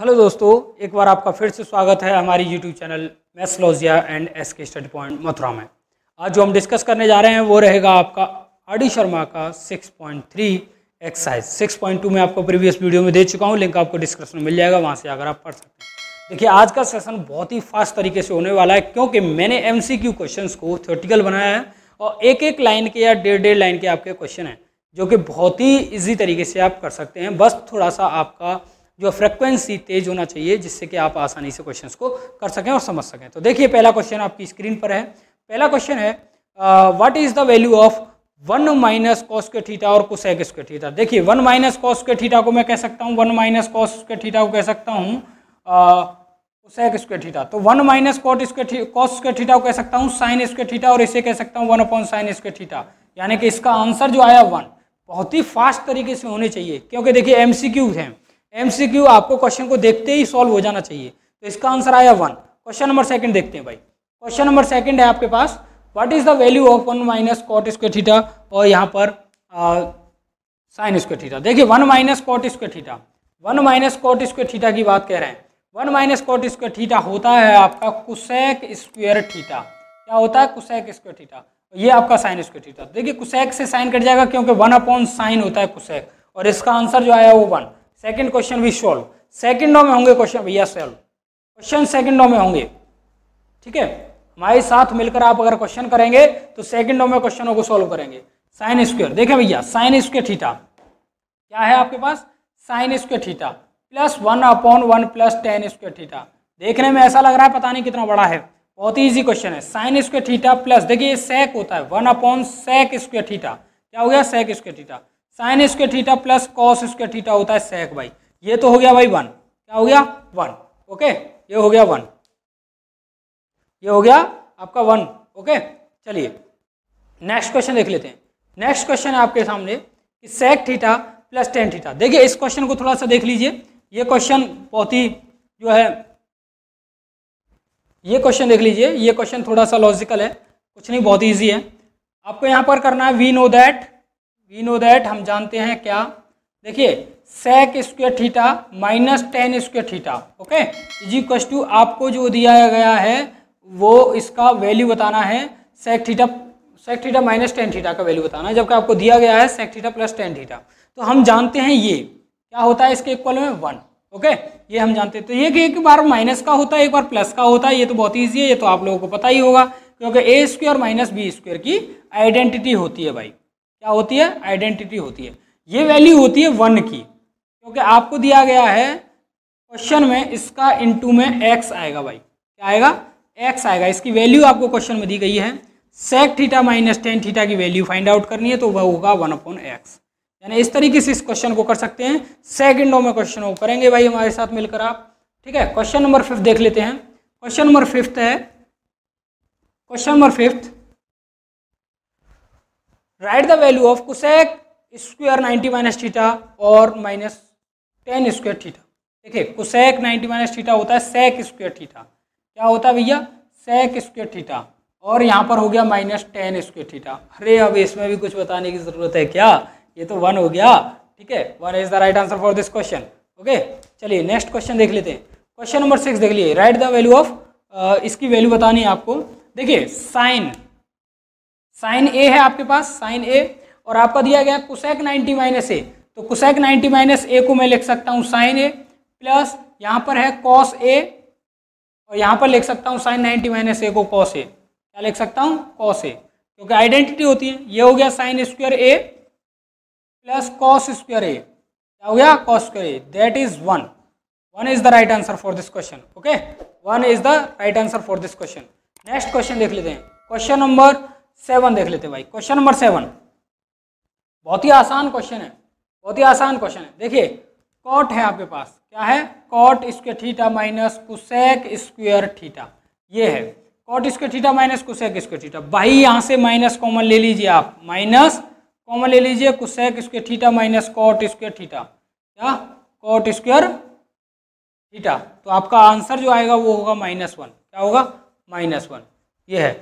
hello दोस्तों एक बार आपका फिर से स्वागत है हमारी YouTube channel Mathslogia and S K study point Mathura में आज जो हम डिस्कस करने जा रहे हैं वो रहेगा आपका आडी शर्मा का 6.3 एक्सरसाइज सिक्स में आपको प्रीवियस वीडियो में दे चुका हूँ लिंक आपको डिस्क्रिप्शन में मिल जाएगा वहाँ से अगर आप पढ़ सकते हैं देखिए आज का सेशन बहुत ही फास्ट तरीके से होने वाला है क्योंकि मैंने एम सी को थ्योरेटिकल बनाया है और एक एक लाइन के या डेढ़ डेढ़ लाइन के आपके क्वेश्चन हैं जो कि बहुत ही ईजी तरीके से आप कर सकते हैं बस थोड़ा सा आपका जो फ्रिक्वेंसी तेज होना चाहिए जिससे कि आप आसानी से क्वेश्चन को कर सकें और समझ सकें तो देखिए पहला क्वेश्चन आपकी स्क्रीन पर है पहला क्वेश्चन है what is the value of one minus cos के ठीठा और कोसेक स्क्वेयर ठीठा देखिए वन माइनस कॉस के ठीठा को मैं कह सकता हूँ वन माइनस कॉस के ठीठा को कह सकता हूँ कोसेक uh, स्क्वेयर तो वन माइनस कॉट कॉस के ठीठा को कह सकता हूँ साइन स्क्वे ठीठा और इसे कह सकता हूँ one upon sine square theta यानी कि इसका आंसर जो आया वन बहुत ही फास्ट तरीके से होने चाहिए क्योंकि देखिए एम सी क्यूज हैं एमसीक्यू आपको क्वेश्चन को देखते ही सॉल्व हो जाना चाहिए तो इसका आंसर आया वन क्वेश्चन नंबर सेकंड देखते हैं भाई क्वेश्चन नंबर सेकंड है आपके पास what is the value of one minus cot square theta और यहाँ पर साइन स्क्वेयर थीटा देखिए one minus cot square theta one minus cot square theta की बात कह रहे हैं one minus cot square theta होता है आपका कुसेक स्क्वेयर थीटा क्या होता है कुसेक स्क्वेयर थीटा ये आपका साइन स्क्वेयर थीटा देखिए कुसेक से साइन कट जाएगा क्योंकि वन अपॉन साइन होता है कुशैक और इसका आंसर जो आया वो वन सेकंड क्वेश्चन भी सॉल्व सेकंड में होंगे क्वेश्चन भैया सॉल्व क्वेश्चन सेकंड में होंगे ठीक है हमारे साथ मिलकर आप अगर क्वेश्चन करेंगे तो सेकंड में क्वेश्चनों को सॉल्व करेंगे साइन स्क्वेयर देखें भैया साइन स्क्वेयर ठीठा क्या है आपके पास sine square theta plus one upon one plus tan square theta देखने में ऐसा लग रहा है पता नहीं कितना बड़ा है बहुत ही ईजी क्वेश्चन है साइन स्क्वेयर ठीठा प्लस देखिए ये सेक होता है one upon sec square theta क्या हो गया sec square theta sine square theta plus cos square theta होता है सेक बाई ये तो हो गया भाई वन क्या हो गया वन ओके ये हो गया वन ये हो गया आपका वन ओके चलिए नेक्स्ट क्वेश्चन देख लेते हैं नेक्स्ट क्वेश्चन है आपके सामने कि sec theta plus tan theta देखिए इस क्वेश्चन को थोड़ा सा देख लीजिए ये क्वेश्चन बहुत ही जो है ये क्वेश्चन देख लीजिए ये क्वेश्चन थोड़ा सा लॉजिकल है कुछ नहीं बहुत ईजी है आपको यहाँ पर करना है we know that we know that हम जानते हैं क्या देखिए sec square theta minus tan square theta okay जी क्वेश्चन टू आपको जो दिया गया है वो इसका वैल्यू बताना है sec theta sec theta minus tan theta का वैल्यू बताना है जबकि आपको दिया गया है sec theta plus tan theta तो हम जानते हैं ये क्या होता है इसके इक्वल में वन ओके ये हम जानते हैं तो ये कि एक बार माइनस का होता है एक बार प्लस का होता है ये तो बहुत ईजी है ये तो आप लोगों को पता ही होगा क्योंकि a square minus b square की आइडेंटिटी होती है भाई क्या होती है आइडेंटिटी होती है ये वैल्यू होती है वन की क्योंकि आपको दिया गया है क्वेश्चन में इसका इनटू में एक्स आएगा भाई क्या आएगा एक्स आएगा इसकी वैल्यू आपको क्वेश्चन में दी गई है sec theta minus tan theta की वैल्यू फाइंड आउट करनी है तो वह होगा वन अपॉन एक्स यानी इस तरीके से इस क्वेश्चन को कर सकते हैं सेकेंडों में क्वेश्चन को करेंगे भाई हमारे साथ मिलकर आप ठीक है क्वेश्चन नंबर फिफ्थ देख लेते हैं क्वेश्चन नंबर फिफ्थ है question number fifth right the value of cosec square 90 minus theta और माइनस टेन square थीटा देखिए कुसेक 90 माइनस थीटा होता है सेक square थीटा क्या होता है भैया सेक square थीटा और यहाँ पर हो गया माइनस टेन स्क्वेयर थीटा अरे अब इसमें भी कुछ बताने की ज़रूरत है क्या ये तो वन हो गया ठीक है one is the right answer for this question okay चलिए नेक्स्ट क्वेश्चन देख लेते हैं क्वेश्चन नंबर सिक्स देख लिए राइट द वैल्यू ऑफ इसकी वैल्यू बतानी है आपको देखिए साइन साइन ए है आपके पास साइन ए और आपका दिया गया कुसैक नाइन्टी माइनस ए तो कुसैक नाइन्टी माइनस ए को मैं लिख सकता हूँ साइन ए प्लस यहाँ पर है कॉस ए और यहाँ पर लिख सकता हूँ साइन नाइन्टी माइनस ए को कॉस ए क्या लिख सकता हूँ कॉस ए क्योंकि आइडेंटिटी होती है ये हो गया sine square A plus cos square A क्या हो गया cos square A that is one one is the right answer for this question okay one is the right answer for this question next question देख लेते हैं question number seven देख लेते भाई question number seven बहुत ही आसान question है बहुत ही आसान क्वेश्चन है देखिए कॉट है आपके पास क्या है cot square theta minus cosec square theta ये है cot square theta minus cosec square theta भाई यहाँ से माइनस कॉमन ले लीजिए आप माइनस कॉमन ले लीजिए cosec square theta minus cot square theta क्या कॉट स्क्वेयर थीटा तो आपका आंसर जो आएगा वो होगा माइनस वन क्या होगा माइनस वन ये है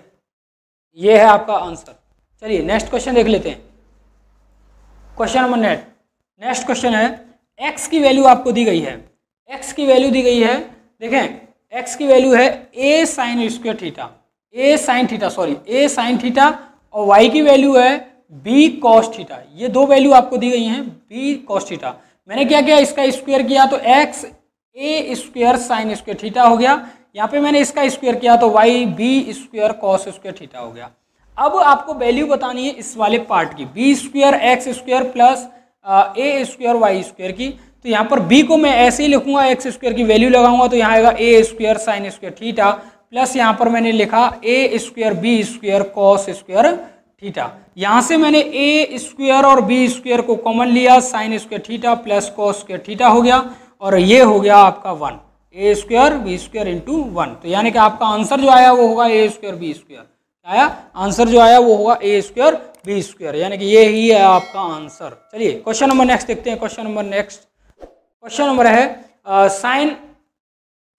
ये है आपका आंसर चलिए नेक्स्ट क्वेश्चन देख लेते हैं क्वेश्चन नंबर नेट नेक्स्ट क्वेश्चन है एक्स की वैल्यू आपको दी गई है एक्स की वैल्यू दी गई है देखें एक्स की वैल्यू है a sine square theta a sine theta sorry a sine theta और वाई की वैल्यू है बी कॉस थीटा ये दो वैल्यू आपको दी गई हैं बी कॉस थीटा मैंने क्या किया इसका स्क्वेयर किया तो x a square sine square theta हो गया यहाँ पे मैंने इसका स्क्वायर किया तो y b square cos square theta हो गया अब आपको वैल्यू बतानी है इस वाले पार्ट की b square x square plus a square y square की तो यहाँ पर बी को मैं ऐसे ही लिखूंगा एक्स स्क्वायर की वैल्यू लगाऊंगा तो यहाँ आएगा a square sine square theta plus यहाँ पर मैंने लिखा a square b square cos square theta यहाँ से मैंने ए स्क्वायर और बी स्क्वायर को कॉमन लिया sine square theta plus cos square theta हो गया और ये हो गया आपका one a square b square into one तो यानी कि आपका आंसर जो आया वो होगा ए स्क्र बी स्क्वायर आया आंसर जो आया वो होगा ए स्क्वेयर बी स्क्र यानी कि ये ही है आपका आंसर चलिए क्वेश्चन नंबर नेक्स्ट देखते हैं question number next question number है sine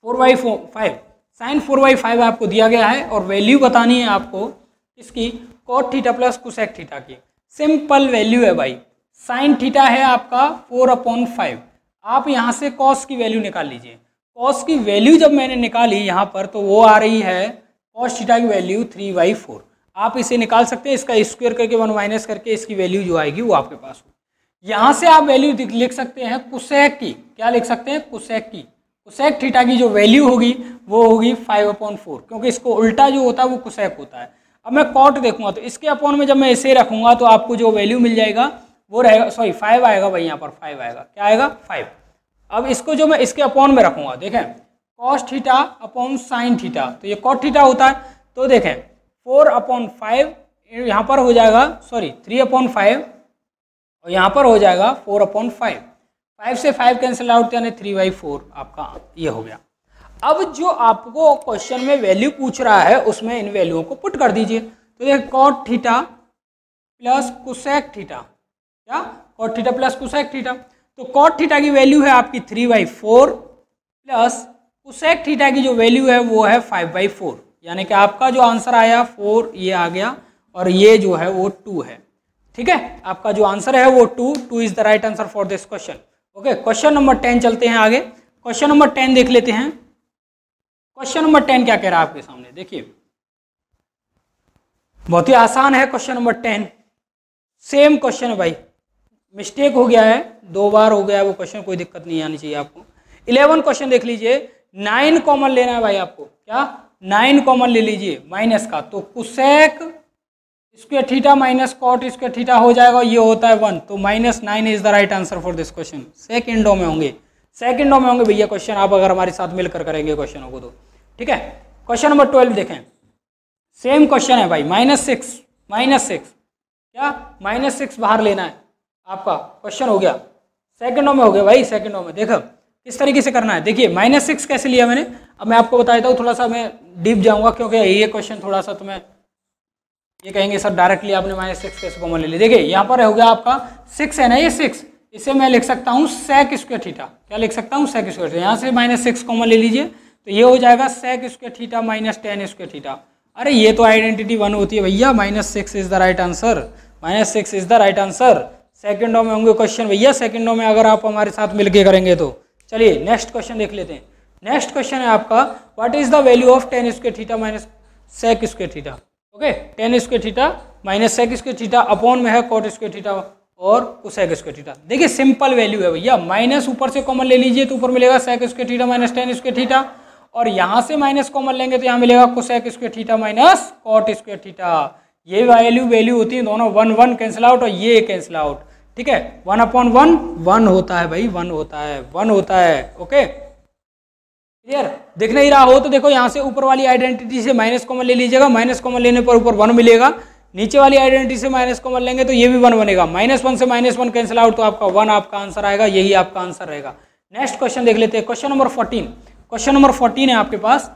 four by five sine four by five आपको दिया गया है और वैल्यू बतानी है आपको इसकी cot theta plus cosec theta की सिंपल वैल्यू है भाई साइन थीटा है आपका फोर अपॉन फाइव आप यहाँ से कॉस की वैल्यू निकाल लीजिए कॉस की वैल्यू जब मैंने निकाली यहाँ पर तो वो आ रही है कॉस थीटा की वैल्यू थ्री बाई फोर आप इसे निकाल सकते हैं इसका स्क्वेयर करके वन माइनस करके इसकी वैल्यू जो आएगी वो आपके पास हो यहाँ से आप वैल्यू लिख सकते हैं कुशैक की क्या लिख सकते हैं कुशैक की कुशैक थीटा की जो वैल्यू होगी वो होगी फाइव अपॉन फोर क्योंकि इसको उल्टा जो होता है वो कुशैक होता है अब मैं कॉट देखूंगा तो इसके अपॉन में जब मैं इसे रखूंगा तो आपको जो वैल्यू मिल जाएगा वो रहेगा सॉरी फाइव आएगा भाई यहाँ पर फाइव आएगा क्या आएगा फाइव अब इसको जो मैं इसके अपॉन में रखूंगा देखें cos theta upon sine theta तो ये कॉट थीटा होता है तो देखें फोर अपॉन फाइव यहाँ पर हो जाएगा सॉरी थ्री अपॉन फाइव और यहाँ पर हो जाएगा फोर अपॉन फाइव फाइव से फाइव कैंसिल आउट यानी थ्री बाई फोर आपका ये हो गया अब जो आपको क्वेश्चन में वैल्यू पूछ रहा है उसमें इन वैल्यूओं को पुट कर दीजिए तो देखें cot theta plus cosec theta क्या cot theta plus cosec theta तो कॉट थीटा की वैल्यू है आपकी three by four plus cosec theta की जो वैल्यू है वो है फाइव बाई फोर यानी कि आपका जो आंसर आया फोर ये आ गया और ये जो है वो टू है ठीक है आपका जो आंसर है वो two two is the right answer for this question okay question number ten चलते हैं आगे क्वेश्चन नंबर टेन देख लेते हैं क्वेश्चन नंबर टेन क्या कह रहा है आपके सामने देखिए बहुत ही आसान है question number ten same question भाई मिस्टेक हो गया है दो बार हो गया है वो क्वेश्चन कोई दिक्कत नहीं आनी चाहिए आपको इलेवन क्वेश्चन देख लीजिए नाइन कॉमन लेना है भाई आपको क्या नाइन कॉमन ले लीजिए माइनस का तो cosec square theta minus cot square theta हो जाएगा ये होता है वन तो minus nine is the right answer for this question सेकंडो में होंगे सेकेंडों में होंगे भैया क्वेश्चन आप अगर हमारे साथ मिलकर करेंगे क्वेश्चनों को तो ठीक है क्वेश्चन नंबर ट्वेल्व देखें सेम क्वेश्चन है भाई माइनस सिक्स माइनस सिक्स क्या माइनस सिक्स बाहर लेना है आपका क्वेश्चन हो गया सेकंडों में हो गया भाई सेकंडों में देखो किस तरीके से करना है देखिए माइनस सिक्स कैसे लिया मैंने अब मैं आपको बता देता हूँ थोड़ा सा मैं डीप जाऊंगा क्योंकि ये क्वेश्चन थोड़ा सा तुम्हें ये कहेंगे सर डायरेक्टली आपने माइनस सिक्स कैसे कॉमन ले लिया देखिए यहाँ पर हो गया आपका सिक्स है ना ये सिक्स इसे मैं लिख सकता हूँ सेक स्क्वेयर थीटा क्या लिख सकता हूँ सेक स्क्वेयर यहाँ से माइनस सिक्स कॉमन ले लीजिए तो ये हो जाएगा sec square theta minus tan square theta अरे ये तो आइडेंटिटी वन होती है भैया minus six is the right answer minus six is the right answer सेकेंड डॉ में होंगे क्वेश्चन भैया सेकेंड डॉ में अगर आप हमारे साथ मिलके करेंगे तो चलिए नेक्स्ट क्वेश्चन देख लेते हैं नेक्स्ट क्वेश्चन है आपका what is the value of tan square theta minus sec square theta okay tan square theta minus sec square theta upon में है कॉट स्क्वेयर थीटा और कुसेक स्क्वेयर थीटा देखिए simple value है भैया minus ऊपर से कॉमन ले लीजिए तो ऊपर मिलेगा sec square theta minus tan square theta और यहाँ से माइनस कॉमन लेंगे तो यहाँ मिलेगा cosec square theta minus cot square theta ये वैल्यू वैल्यू होती है दोनों वन वन कैंसिल आउट और ये कैंसिल आउट ठीक है वन अपॉन वन वन होता है भाई वन होता है वन होता है ओके क्लियर देख नहीं रहा हो तो देखो यहां से ऊपर वाली आइडेंटिटी से माइनस कॉमन ले लीजिएगा माइनस कॉमन लेने पर ऊपर वन मिलेगा नीचे वाली आइडेंटिटी से माइनस कॉमन लेंगे तो ये भी वन बनेगा माइनस वन से माइनस वन कैंसिल आउट तो आपका वन आपका आंसर आएगा यही आपका आंसर रहेगा नेक्स्ट क्वेश्चन देख लेते हैं question number fourteen question number fourteen है आपके पास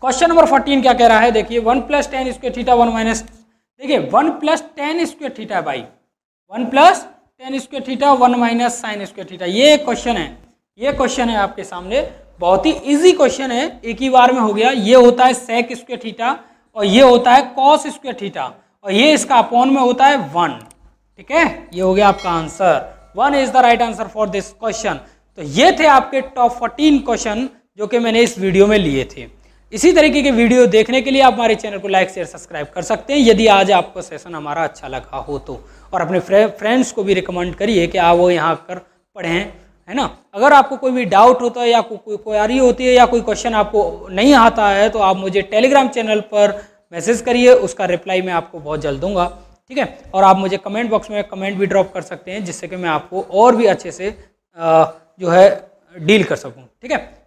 क्वेश्चन नंबर फोर्टीन क्या कह रहा है देखिए one plus tan square theta one minus देखिए one plus tan square theta भाई one plus tan square theta one minus sine square theta ये क्वेश्चन है ये क्वेश्चन है आपके सामने बहुत ही इजी क्वेश्चन है एक ही बार में हो गया ये होता है सेक स्क्वेयर थीटा और ये होता है कॉस स्क्वेयर थीटा और ये इसका अपॉन में होता है वन ठीक है ये हो गया आपका answer one is the right answer for this question तो ये थे आपके टॉप फोर्टीन क्वेश्चन जो कि मैंने इस वीडियो में लिए थे इसी तरीके के वीडियो देखने के लिए आप हमारे चैनल को लाइक शेयर सब्सक्राइब कर सकते हैं यदि आज आपको सेशन हमारा अच्छा लगा हो तो और अपने फ्रेंड्स को भी रिकमेंड करिए कि आप वो यहाँ कर पढ़ें है ना अगर आपको कोई भी डाउट होता है या कोई क्वारी होती है या कोई क्वेश्चन आपको नहीं आता है तो आप मुझे टेलीग्राम चैनल पर मैसेज करिए उसका रिप्लाई मैं आपको बहुत जल्द दूंगा ठीक है और आप मुझे कमेंट बॉक्स में कमेंट भी ड्रॉप कर सकते हैं जिससे कि मैं आपको और भी अच्छे से जो है डील कर सकूँ ठीक है